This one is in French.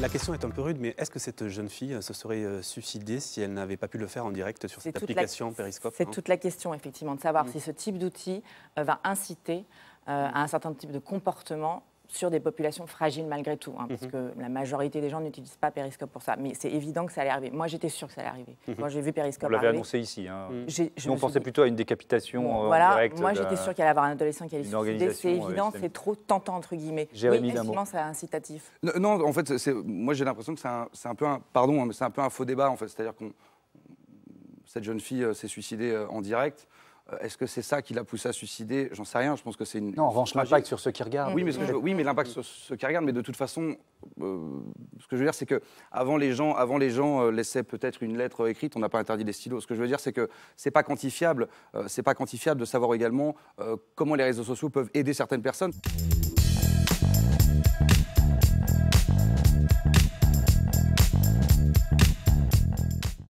la question est un peu rude, mais est-ce que cette jeune fille euh, se serait euh, suicidée si elle n'avait pas pu le faire en direct sur cette application Periscope C'est toute la question, effectivement, de savoir mm. si ce type d'outil euh, va inciter à un certain type de comportement sur des populations fragiles malgré tout, hein, parce mhm. que la majorité des gens n'utilisent pas Periscope pour ça. Mais c'est évident que ça allait arriver. Moi, j'étais sûr que ça allait arriver. Moi, mhm. j'ai vu Periscope. On l'avait annoncé ici. Hein. on pensait plutôt à une décapitation voilà, Moi, j'étais sûr qu'il allait avoir un adolescent qui allait se C'est évident, c'est trop tentant, entre guillemets. Jérémy oui, évidemment, c'est incitatif. Non, en fait, moi, j'ai l'impression que c'est un, un, peu un... Pardon, hein, mais c'est un peu un faux débat, en fait. C'est-à-dire qu'on... Cette jeune fille euh, s'est suicidée euh, en direct. Euh, est-ce que c'est ça qui l'a poussé à suicider J'en sais rien, je pense que c'est une... Non, en revanche, l'impact sur ceux qui regardent. Oui, mais, oui, mais l'impact sur ceux qui regardent, mais de toute façon, euh, ce que je veux dire, c'est que avant les gens, avant les gens euh, laissaient peut-être une lettre écrite, on n'a pas interdit les stylos. Ce que je veux dire, c'est que c'est pas quantifiable, c'est pas quantifiable de savoir également comment les réseaux sociaux peuvent aider certaines personnes.